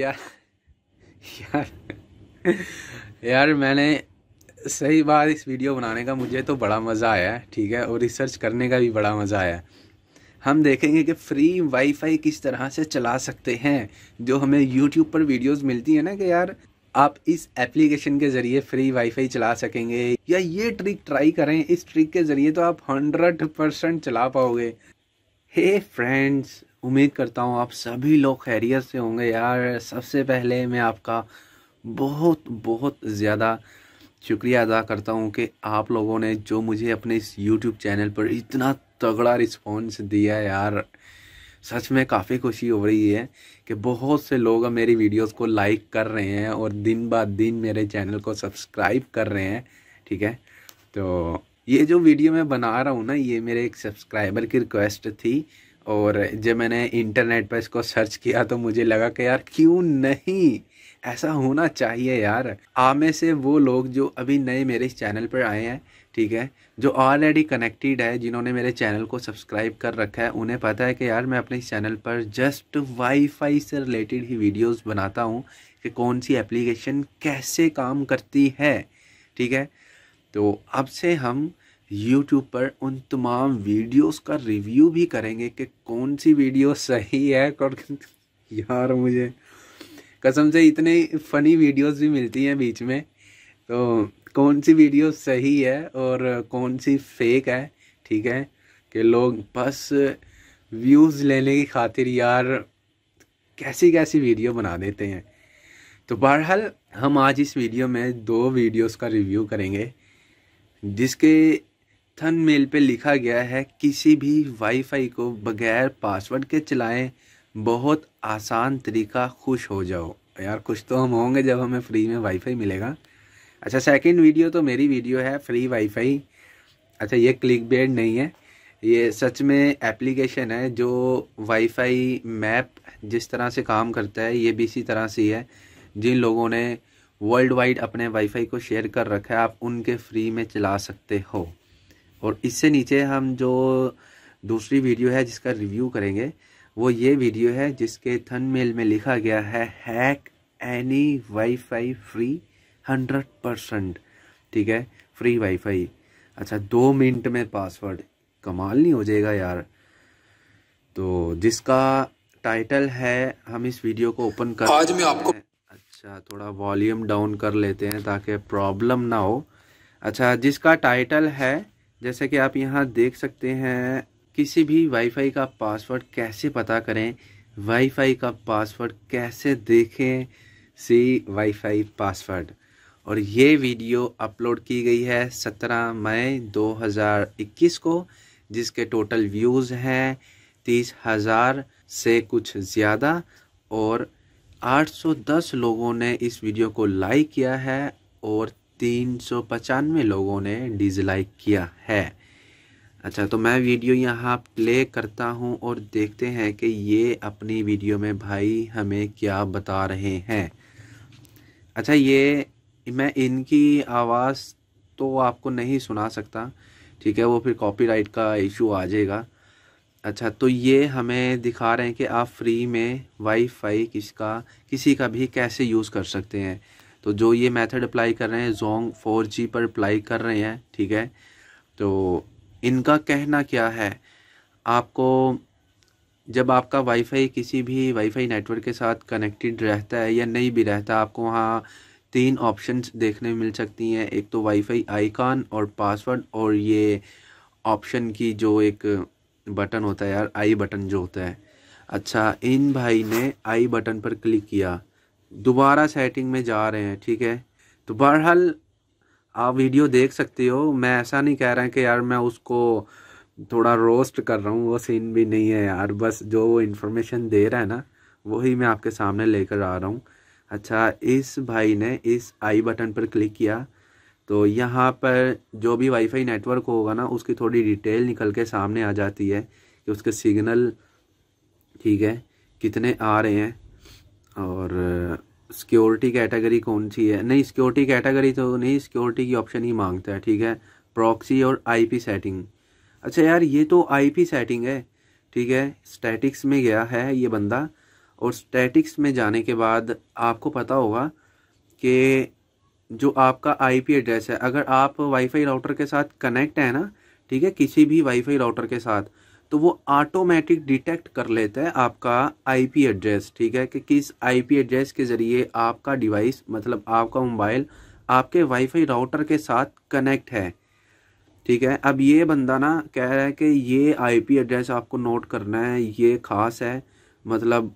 यार यार यार मैंने सही बात इस वीडियो बनाने का मुझे तो बड़ा मज़ा आया है ठीक है और रिसर्च करने का भी बड़ा मज़ा आया हम देखेंगे कि फ्री वाईफाई किस तरह से चला सकते हैं जो हमें यूट्यूब पर वीडियोस मिलती है ना कि यार आप इस एप्लीकेशन के ज़रिए फ्री वाईफाई चला सकेंगे या ये ट्रिक ट्राई करें इस ट्रिक के ज़रिए तो आप हंड्रेड परसेंट चला पाओगे हे hey फ्रेंड्स उम्मीद करता हूँ आप सभी लोग खैरियत से होंगे यार सबसे पहले मैं आपका बहुत बहुत ज़्यादा शुक्रिया अदा करता हूँ कि आप लोगों ने जो मुझे अपने इस यूट्यूब चैनल पर इतना तगड़ा रिस्पॉन्स दिया यार सच में काफ़ी खुशी हो रही है कि बहुत से लोग मेरी वीडियोस को लाइक कर रहे हैं और दिन बाद दिन मेरे चैनल को सब्सक्राइब कर रहे हैं ठीक है तो ये जो वीडियो मैं बना रहा हूँ ना ये मेरे एक सब्सक्राइबर की रिक्वेस्ट थी और जब मैंने इंटरनेट पर इसको सर्च किया तो मुझे लगा कि यार क्यों नहीं ऐसा होना चाहिए यार आप में से वो लोग जो अभी नए मेरे इस चैनल पर आए हैं ठीक है जो ऑलरेडी कनेक्टेड है जिन्होंने मेरे चैनल को सब्सक्राइब कर रखा है उन्हें पता है कि यार मैं अपने इस चैनल पर जस्ट वाईफाई से रिलेटेड ही वीडियोस बनाता हूँ कि कौन सी एप्लीकेशन कैसे काम करती है ठीक है तो अब से हम यूट्यूब पर उन तमाम वीडियोस का रिव्यू भी करेंगे कि कौन सी वीडियो सही है और यार मुझे कसम से इतने फ़नी वीडियोस भी मिलती हैं बीच में तो कौन सी वीडियो सही है और कौन सी फेक है ठीक है कि लोग बस व्यूज़ लेने की खातिर यार कैसी कैसी वीडियो बना देते हैं तो बहरहाल हम आज इस वीडियो में दो वीडियोस का रिव्यू करेंगे जिसके थन मेल पर लिखा गया है किसी भी वाईफाई को बगैर पासवर्ड के चलाएं बहुत आसान तरीका खुश हो जाओ यार खुश तो हम होंगे जब हमें फ्री में वाईफाई मिलेगा अच्छा सेकंड वीडियो तो मेरी वीडियो है फ्री वाईफाई अच्छा ये क्लिक बेड नहीं है ये सच में एप्लीकेशन है जो वाईफाई मैप जिस तरह से काम करता है ये भी इसी तरह से है जिन लोगों ने वर्ल्ड वाइड अपने वाईफाई को शेयर कर रखा है आप उनके फ्री में चला सकते हो और इससे नीचे हम जो दूसरी वीडियो है जिसका रिव्यू करेंगे वो ये वीडियो है जिसके थन मेल में लिखा गया है hack any wifi free hundred percent ठीक है फ्री वाईफाई अच्छा दो मिनट में पासवर्ड कमाल नहीं हो जाएगा यार तो जिसका टाइटल है हम इस वीडियो को ओपन कर आज मैं आपको अच्छा थोड़ा वॉल्यूम डाउन कर लेते हैं ताकि प्रॉब्लम ना हो अच्छा जिसका टाइटल है जैसा कि आप यहाँ देख सकते हैं किसी भी वाईफाई का पासवर्ड कैसे पता करें वाईफाई का पासवर्ड कैसे देखें सी वाईफाई पासवर्ड और ये वीडियो अपलोड की गई है 17 मई 2021 को जिसके टोटल व्यूज़ हैं तीस हज़ार से कुछ ज़्यादा और 810 लोगों ने इस वीडियो को लाइक किया है और तीन सौ पचानवे लोगों ने डिसलाइक किया है अच्छा तो मैं वीडियो यहाँ प्ले करता हूँ और देखते हैं कि ये अपनी वीडियो में भाई हमें क्या बता रहे हैं अच्छा ये मैं इनकी आवाज़ तो आपको नहीं सुना सकता ठीक है वो फिर कॉपीराइट का इशू आ जाएगा अच्छा तो ये हमें दिखा रहे हैं कि आप फ्री में वाईफाई किसका किसी का भी कैसे यूज़ कर सकते हैं तो जो ये मेथड अप्लाई कर रहे हैं जोंग फोर जी पर अप्लाई कर रहे हैं ठीक है तो इनका कहना क्या है आपको जब आपका वाईफाई किसी भी वाईफाई नेटवर्क के साथ कनेक्टेड रहता है या नहीं भी रहता आपको वहाँ तीन ऑप्शंस देखने मिल सकती हैं एक तो वाईफाई आइकॉन और पासवर्ड और ये ऑप्शन की जो एक बटन होता है यार आई बटन जो होता है अच्छा इन भाई ने आई बटन पर क्लिक किया दोबारा सेटिंग में जा रहे हैं ठीक है तो बहरहाल आप वीडियो देख सकते हो मैं ऐसा नहीं कह रहा कि यार मैं उसको थोड़ा रोस्ट कर रहा हूँ वो सीन भी नहीं है यार बस जो वो इन्फॉर्मेशन दे रहा है ना वही मैं आपके सामने लेकर आ रहा हूँ अच्छा इस भाई ने इस आई बटन पर क्लिक किया तो यहाँ पर जो भी वाईफाई नेटवर्क होगा ना उसकी थोड़ी डिटेल निकल के सामने आ जाती है कि उसके सिग्नल ठीक है कितने आ रहे हैं और सिक्योरिटी कैटेगरी कौन सी है नहीं सिक्योरिटी कैटेगरी तो नहीं सिक्योरिटी की ऑप्शन ही मांगता है ठीक है प्रॉक्सी और आईपी सेटिंग अच्छा यार ये तो आईपी सेटिंग है ठीक है स्टैटिक्स में गया है ये बंदा और स्टैटिक्स में जाने के बाद आपको पता होगा कि जो आपका आईपी एड्रेस है अगर आप वाईफाई राउटर के साथ कनेक्ट है ना ठीक है किसी भी वाईफाई राउटर के साथ तो वो ऑटोमेटिक डिटेक्ट कर लेता है आपका आईपी एड्रेस ठीक है कि किस आईपी एड्रेस के ज़रिए आपका डिवाइस मतलब आपका मोबाइल आपके वाईफाई राउटर के साथ कनेक्ट है ठीक है अब ये बंदा ना कह रहा है कि ये आईपी एड्रेस आपको नोट करना है ये ख़ास है मतलब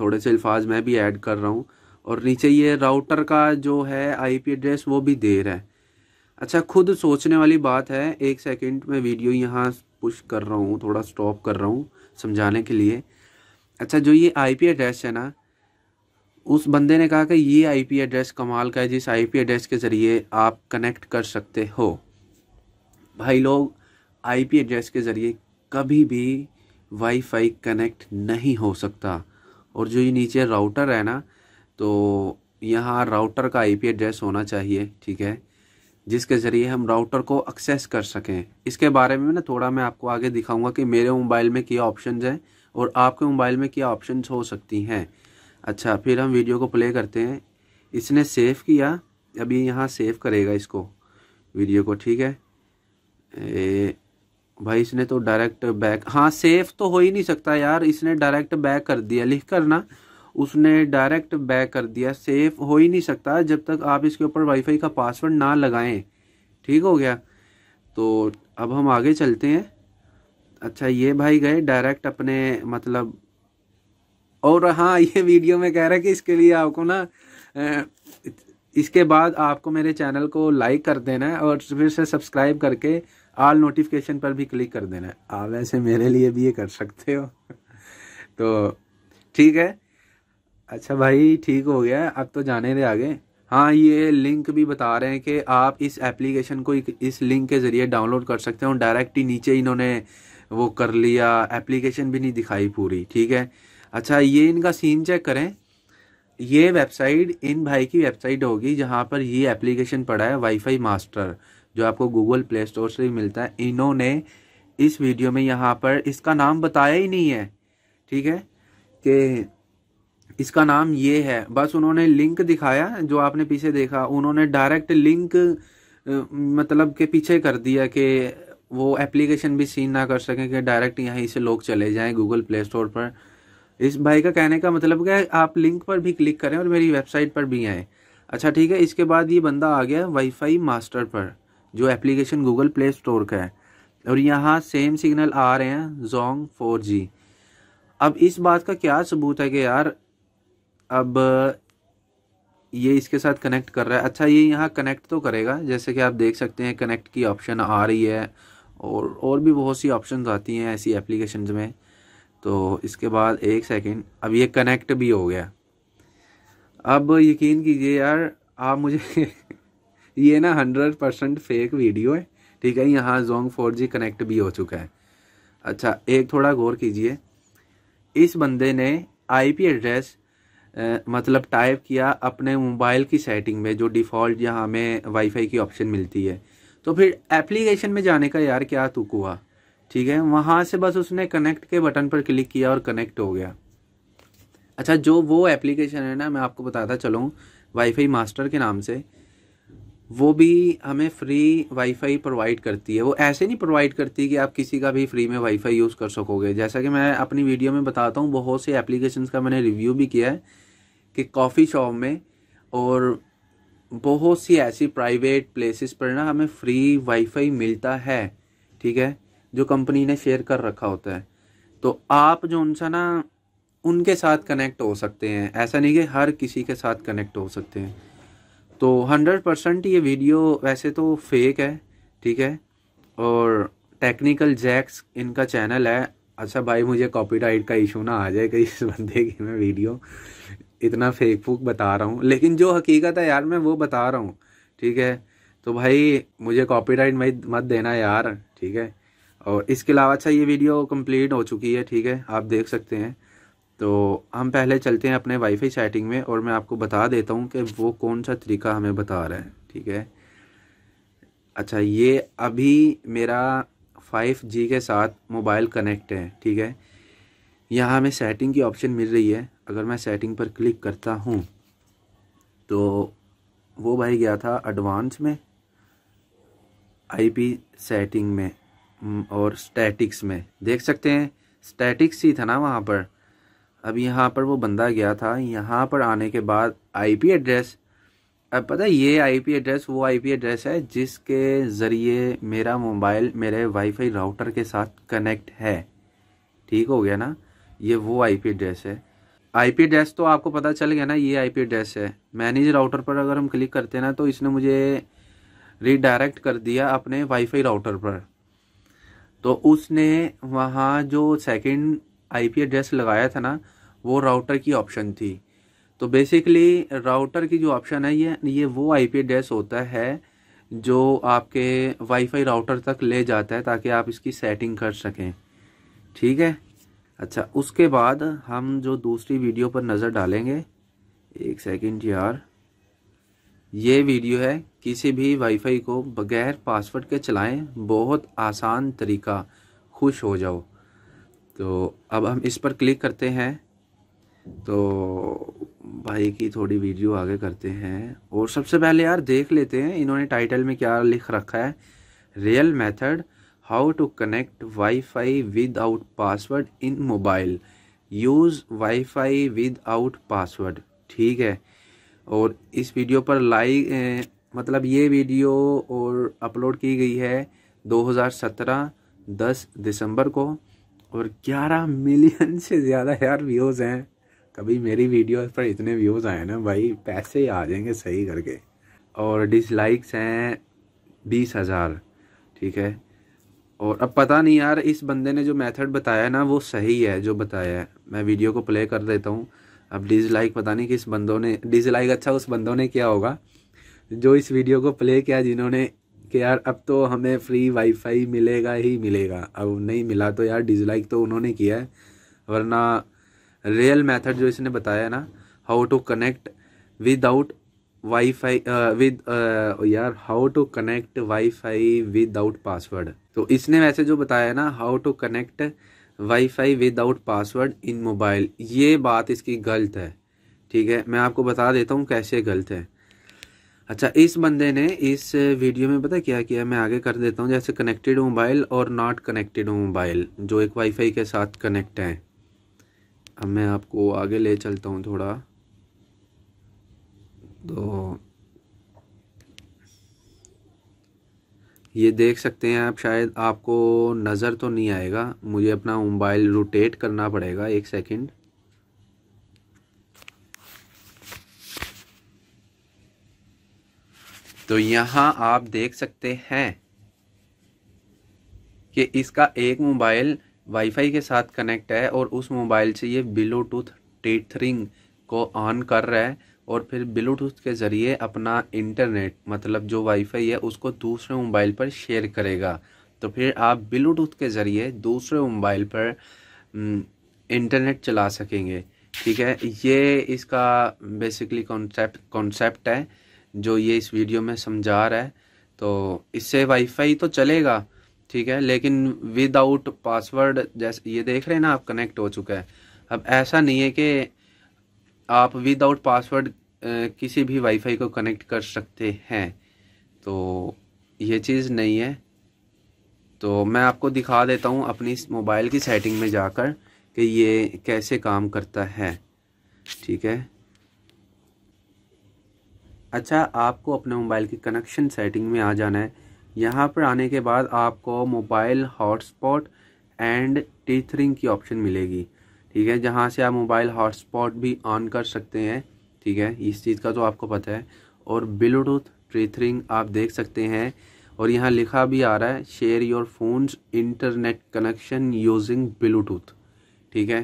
थोड़े से अल्फाज मैं भी ऐड कर रहा हूँ और नीचे ये राउटर का जो है आईपी एड्रेस वो भी दे रहा है अच्छा खुद सोचने वाली बात है एक सेकंड में वीडियो यहाँ पुश कर रहा हूँ थोड़ा स्टॉप कर रहा हूँ समझाने के लिए अच्छा जो ये आईपी एड्रेस है ना उस बंदे ने कहा कि ये आईपी एड्रेस कमाल का है जिस आईपी एड्रेस के ज़रिए आप कनेक्ट कर सकते हो भाई लोग आईपी एड्रेस के ज़रिए कभी भी वाईफाई कनेक्ट नहीं हो सकता और जो ये नीचे राउटर है ना तो यहाँ राउटर का आईपी एड्रेस होना चाहिए ठीक है जिसके ज़रिए हम राउटर को एक्सेस कर सकें इसके बारे में ना थोड़ा मैं आपको आगे दिखाऊंगा कि मेरे मोबाइल में क्या ऑप्शन हैं और आपके मोबाइल में क्या ऑप्शन हो सकती हैं अच्छा फिर हम वीडियो को प्ले करते हैं इसने सेव किया अभी यहाँ सेव करेगा इसको वीडियो को ठीक है ए, भाई इसने तो डायरेक्ट बैक हाँ सेव तो हो ही नहीं सकता यार इसने डायरेक्ट बैक कर दिया लिख कर ना उसने डायरेक्ट बैक कर दिया सेफ हो ही नहीं सकता जब तक आप इसके ऊपर वाईफाई का पासवर्ड ना लगाएं ठीक हो गया तो अब हम आगे चलते हैं अच्छा ये भाई गए डायरेक्ट अपने मतलब और हाँ ये वीडियो में कह रहा है कि इसके लिए आपको ना इसके बाद आपको मेरे चैनल को लाइक कर देना है और फिर से सब्सक्राइब करके आल नोटिफिकेशन पर भी क्लिक कर देना है आप ऐसे मेरे लिए भी ये कर सकते हो तो ठीक है अच्छा भाई ठीक हो गया अब तो जाने दे आगे हाँ ये लिंक भी बता रहे हैं कि आप इस एप्लीकेशन को इस लिंक के ज़रिए डाउनलोड कर सकते हो डायरेक्ट ही नीचे इन्होंने वो कर लिया एप्लीकेशन भी नहीं दिखाई पूरी ठीक है अच्छा ये इनका सीन चेक करें ये वेबसाइट इन भाई की वेबसाइट होगी जहाँ पर ये एप्लीकेशन पड़ा है वाईफाई मास्टर जो आपको गूगल प्ले स्टोर से भी मिलता है इन्होंने इस वीडियो में यहाँ पर इसका नाम बताया ही नहीं है ठीक है कि इसका नाम ये है बस उन्होंने लिंक दिखाया जो आपने पीछे देखा उन्होंने डायरेक्ट लिंक मतलब के पीछे कर दिया कि वो एप्लीकेशन भी सीन ना कर सकें कि डायरेक्ट यहीं से लोग चले जाएं गूगल प्ले स्टोर पर इस भाई का कहने का मतलब क्या है आप लिंक पर भी क्लिक करें और मेरी वेबसाइट पर भी आएँ अच्छा ठीक है इसके बाद ये बंदा आ गया वाईफाई मास्टर पर जो एप्लीकेशन गूगल प्ले स्टोर का है और यहाँ सेम सिग्नल आ रहे हैं जोंग फोर जी अब इस बात का क्या सबूत है कि यार अब ये इसके साथ कनेक्ट कर रहा है अच्छा ये यहाँ कनेक्ट तो करेगा जैसे कि आप देख सकते हैं कनेक्ट की ऑप्शन आ रही है और और भी बहुत सी ऑप्शन आती हैं ऐसी एप्लीकेशन में तो इसके बाद एक सेकेंड अब ये कनेक्ट भी हो गया अब यकीन कीजिए यार आप मुझे ये ना हंड्रेड परसेंट फेक वीडियो है ठीक है यहाँ जोंग फोर जी कनेक्ट भी हो चुका है अच्छा एक थोड़ा गौर कीजिए इस बंदे ने आईपी एड्रेस मतलब टाइप किया अपने मोबाइल की सेटिंग में जो डिफ़ॉल्ट यहाँ हमें वाईफाई की ऑप्शन मिलती है तो फिर एप्लीकेशन में जाने का यार क्या तुक हुआ ठीक है वहाँ से बस उसने कनेक्ट के बटन पर क्लिक किया और कनेक्ट हो गया अच्छा जो वो एप्लीकेशन है ना मैं आपको बताता चलूँ वाईफाई मास्टर के नाम से वो भी हमें फ्री वाईफाई प्रोवाइड करती है वो ऐसे नहीं प्रोवाइड करती कि आप किसी का भी फ्री में वाईफाई यूज़ कर सकोगे जैसा कि मैं अपनी वीडियो में बताता हूँ बहुत से एप्लीकेशन का मैंने रिव्यू भी किया है कि कॉफ़ी शॉप में और बहुत सी ऐसी प्राइवेट प्लेसेस पर ना हमें फ्री वाईफाई मिलता है ठीक है जो कंपनी ने शेयर कर रखा होता है तो आप जो उनसा ना उनके साथ कनेक्ट हो सकते हैं ऐसा नहीं कि हर किसी के साथ कनेक्ट हो सकते हैं तो हंड्रेड परसेंट ये वीडियो वैसे तो फेक है ठीक है और टेक्निकल जैक्स इनका चैनल है अच्छा भाई मुझे कॉपीराइट का इशू ना आ जाए कहीं इस बंदे की मैं वीडियो इतना फेक फूक बता रहा हूँ लेकिन जो हकीकत है यार मैं वो बता रहा हूँ ठीक है तो भाई मुझे कॉपीराइट में मत देना यार ठीक है और इसके अलावा अच्छा ये वीडियो कंप्लीट हो चुकी है ठीक है आप देख सकते हैं तो हम पहले चलते हैं अपने वाईफाई सेटिंग में और मैं आपको बता देता हूँ कि वो कौन सा तरीका हमें बता रहा है ठीक है अच्छा ये अभी मेरा 5G के साथ मोबाइल कनेक्ट है ठीक है यहाँ हमें सेटिंग की ऑप्शन मिल रही है अगर मैं सेटिंग पर क्लिक करता हूँ तो वो भाई गया था एडवांस में आईपी सेटिंग में और स्टैटिक्स में देख सकते हैं स्टैटिक्स ही था ना वहाँ पर अब यहाँ पर वो बंदा गया था यहाँ पर आने के बाद आईपी एड्रेस अब पता है ये आईपी एड्रेस वो आईपी एड्रेस है जिसके ज़रिए मेरा मोबाइल मेरे वाईफाई राउटर के साथ कनेक्ट है ठीक हो गया ना ये वो आई पी एड्रेस है आई पी एड्रेस तो आपको पता चल गया ना ये आई पी एड्रेस है मैनेज राउटर पर अगर हम क्लिक करते हैं ना तो इसने मुझे रिडायरेक्ट कर दिया अपने वाईफाई राउटर पर तो उसने वहाँ जो सेकंड आईपी एड्रेस लगाया था ना वो राउटर की ऑप्शन थी तो बेसिकली राउटर की जो ऑप्शन है ये ये वो आईपी एड्रेस होता है जो आपके वाईफाई राउटर तक ले जाता है ताकि आप इसकी सेटिंग कर सकें ठीक है अच्छा उसके बाद हम जो दूसरी वीडियो पर नज़र डालेंगे एक सेकंड यार ये वीडियो है किसी भी वाईफाई को बगैर पासवर्ड के चलाएं बहुत आसान तरीका खुश हो जाओ तो अब हम इस पर क्लिक करते हैं तो भाई की थोड़ी वीडियो आगे करते हैं और सबसे पहले यार देख लेते हैं इन्होंने टाइटल में क्या लिख रखा है real method connect wifi without password in mobile use wifi without password ठीक है और इस वीडियो पर लाइक मतलब ये वीडियो और अपलोड की गई है 2017 10 दिसंबर को और 11 मिलियन से ज़्यादा यार व्यूज़ हैं कभी मेरी वीडियो पर इतने व्यूज़ आए ना भाई पैसे आ जाएंगे सही करके और डिसलाइक्स हैं बीस हज़ार ठीक है और अब पता नहीं यार इस बंदे ने जो मेथड बताया ना वो सही है जो बताया है मैं वीडियो को प्ले कर देता हूँ अब डिसलाइक पता नहीं किस बंदों ने डिसलाइक अच्छा उस बंदों ने किया होगा जो इस वीडियो को प्ले किया जिन्होंने कि यार अब तो हमें फ्री वाईफाई मिलेगा ही मिलेगा अब नहीं मिला तो यार डिसलाइक तो उन्होंने किया है वरना रियल मेथड जो इसने बताया ना how to connect without wifi with uh, uh, oh यार how to connect wifi without password तो इसने वैसे जो बताया ना how to connect wifi without password in mobile ये बात इसकी गलत है ठीक है मैं आपको बता देता हूँ कैसे गलत है अच्छा इस बंदे ने इस वीडियो में पता क्या किया मैं आगे कर देता हूँ जैसे कनेक्टेड मोबाइल और नॉट कनेक्टेड मोबाइल जो एक वाईफाई के साथ कनेक्ट हैं अब मैं आपको आगे ले चलता हूँ थोड़ा तो ये देख सकते हैं आप शायद आपको नज़र तो नहीं आएगा मुझे अपना मोबाइल रोटेट करना पड़ेगा एक सेकंड तो यहाँ आप देख सकते हैं कि इसका एक मोबाइल वाईफाई के साथ कनेक्ट है और उस मोबाइल से ये ब्लूटूथ टेथरिंग को ऑन कर रहा है और फिर ब्लूटूथ के ज़रिए अपना इंटरनेट मतलब जो वाईफाई है उसको दूसरे मोबाइल पर शेयर करेगा तो फिर आप ब्लूटूथ के ज़रिए दूसरे मोबाइल पर इंटरनेट चला सकेंगे ठीक है ये इसका बेसिकली कॉन्सेप्ट कॉन्सेप्ट है जो ये इस वीडियो में समझा रहा है तो इससे वाईफाई तो चलेगा ठीक है लेकिन विदाउट पासवर्ड जैसे ये देख रहे हैं ना आप कनेक्ट हो चुका है अब ऐसा नहीं है कि आप विदाउट पासवर्ड किसी भी वाईफाई को कनेक्ट कर सकते हैं तो ये चीज़ नहीं है तो मैं आपको दिखा देता हूँ अपनी मोबाइल की सेटिंग में जाकर कि ये कैसे काम करता है ठीक है अच्छा आपको अपने मोबाइल की कनेक्शन सेटिंग में आ जाना है यहाँ पर आने के बाद आपको मोबाइल हॉटस्पॉट एंड टीथरिंग की ऑप्शन मिलेगी ठीक है जहाँ से आप मोबाइल हॉटस्पॉट भी ऑन कर सकते हैं ठीक है इस चीज़ का तो आपको पता है और ब्लूटूथ ट्रेथरिंग आप देख सकते हैं और यहाँ लिखा भी आ रहा है share your phone's internet connection using Bluetooth ठीक है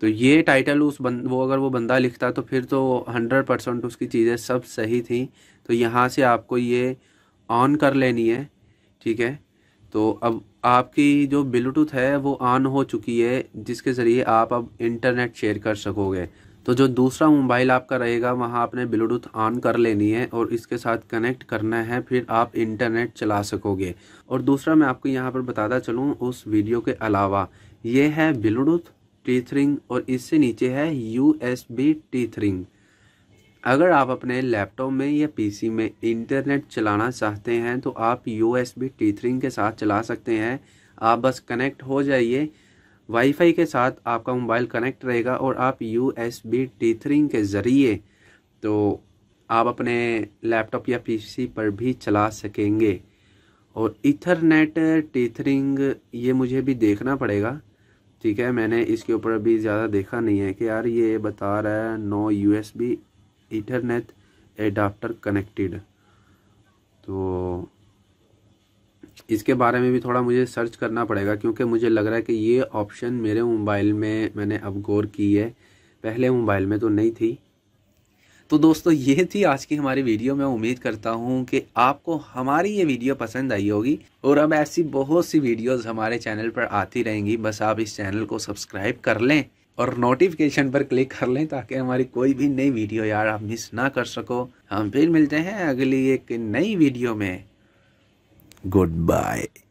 तो ये टाइटल उस बंद वो अगर वो बंदा लिखता तो फिर तो हंड्रेड परसेंट उसकी चीज़ें सब सही थी तो यहाँ से आपको ये ऑन कर लेनी है ठीक है तो अब आपकी जो ब्लूटूथ है वो ऑन हो चुकी है जिसके ज़रिए आप अब इंटरनेट शेयर कर सकोगे तो जो दूसरा मोबाइल आपका रहेगा वहाँ आपने ब्लूटूथ ऑन कर लेनी है और इसके साथ कनेक्ट करना है फिर आप इंटरनेट चला सकोगे और दूसरा मैं आपको यहाँ पर बताता चलूँ उस वीडियो के अलावा ये है ब्लूटूथ टीथरिंग और इससे नीचे है यू एस बी टीथरिंग अगर आप अपने लैपटॉप में या पीसी में इंटरनेट चलाना चाहते हैं तो आप यू एस बी टीथरिंग के साथ चला सकते हैं आप बस कनेक्ट हो जाइए वाईफाई के साथ आपका मोबाइल कनेक्ट रहेगा और आप यू एस बी टीथरिंग के ज़रिए तो आप अपने लैपटॉप या पीसी पर भी चला सकेंगे और इथरनेट टीथरिंग ये मुझे भी देखना पड़ेगा ठीक है मैंने इसके ऊपर अभी ज़्यादा देखा नहीं है कि यार ये बता रहा है no U S B internet adapter connected तो इसके बारे में भी थोड़ा मुझे सर्च करना पड़ेगा क्योंकि मुझे लग रहा है कि ये ऑप्शन मेरे मोबाइल में मैंने अब गौर की है पहले मोबाइल में तो नहीं थी तो दोस्तों ये थी आज की हमारी वीडियो मैं उम्मीद करता हूँ कि आपको हमारी ये वीडियो पसंद आई होगी और अब ऐसी बहुत सी वीडियोस हमारे चैनल पर आती रहेंगी बस आप इस चैनल को सब्सक्राइब कर लें और नोटिफिकेशन पर क्लिक कर लें ताकि हमारी कोई भी नई वीडियो यार आप मिस ना कर सको हम फिर मिलते हैं अगली एक नई वीडियो में गुड बाय